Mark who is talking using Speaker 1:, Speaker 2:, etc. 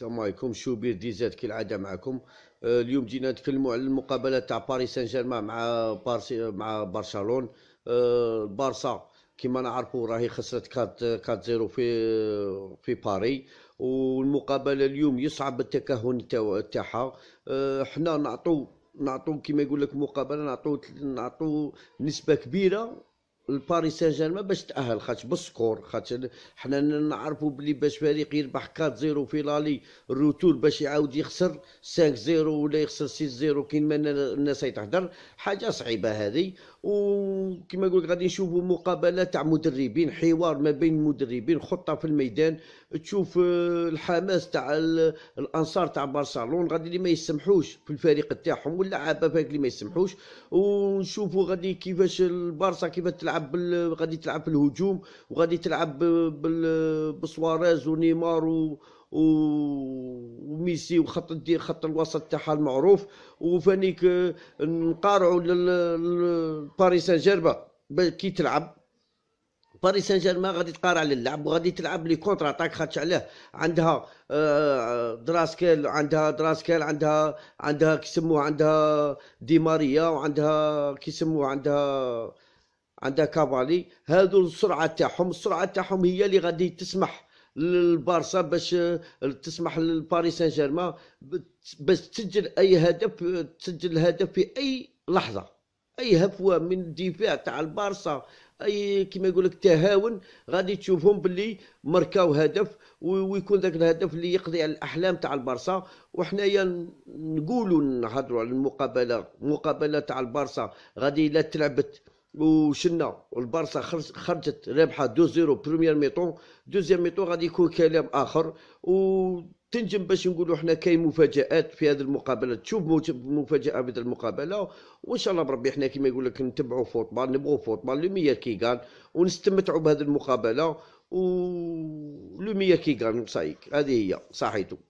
Speaker 1: السلام عليكم شوبير ديزات كالعاده معكم آه، اليوم جينا نتكلموا على المقابله تاع باريس سان جيرمان مع بارسي مع برشلون آه، البارسا كما نعرفوا راهي خسرت 4 0 في في باري والمقابله اليوم يصعب التكهن تاعها آه، حنا نعطوا نعطوا كما يقول لك مقابله نعطوا نعطوا نسبه كبيره الباريس سان جيرمان باش تاهل خاطش بالسكور خاطش حنا نعرفوا بلي باش فريق يربح 4 0 في لالي الروتور باش يعاود يخسر 5 0 ولا يخسر 6 0 كيما الناس تهضر حاجه صعيبه هذه وكما نقول غادي نشوفوا مقابله تاع مدربين حوار ما بين مدربين خطه في الميدان تشوف آه، الحماس تاع الانصار تاع برشلونه غادي اللي ما يسمحوش في الفريق تاعهم واللعابه فاك اللي ما يسمحوش ونشوفوا غادي كيفاش البارسا كيفاش تلعب غادي تلعب في الهجوم وغادي تلعب بسواريز ونيمار و... و... ميسي وخط دي خط الوسط تاعها المعروف وفانيك نقارعوا لباريس سان جيرمان كي تلعب باريس سان جيرمان غادي تقارع للعب وغادي تلعب لي كونتر اتاك خاطش علاه عندها دراسكال آه، عندها دراسكال عندها عندها كيسموه عندها دي ماريا وعندها كيسموه عندها عندها كافالي هادو السرعه تاعهم السرعه تاعهم هي اللي غادي تسمح للبارسا باش آه، تسمح لباريس سان جيرمان باش تسجل اي هدف تسجل هدف في اي لحظه اي هفوه من الدفاع تاع البارسا اي كيما يقول لك تهاون غادي تشوفهم باللي مركاو هدف ويكون ذاك الهدف اللي يقضي على الاحلام تاع البارسا وحنايا نقولوا نهضروا على المقابله المقابله تاع البارسا غادي لا تلعبت وشلنا والبارسا خرجت رابحه 2 0 بروميير ميطون دوزيام ميطون غادي يكون كلام اخر و تنجم باش نقولوا حنا كاين مفاجات في هذه المقابله تشوف مفاجاه في هذه المقابله وان شاء الله بربي حنا كما يقول لك نتبعوا فوتبال نبغوا فوتبال لو ميير كيغان ونستمتعوا بهذه المقابله ولو ميير كيغان قال هذه هي صحيتو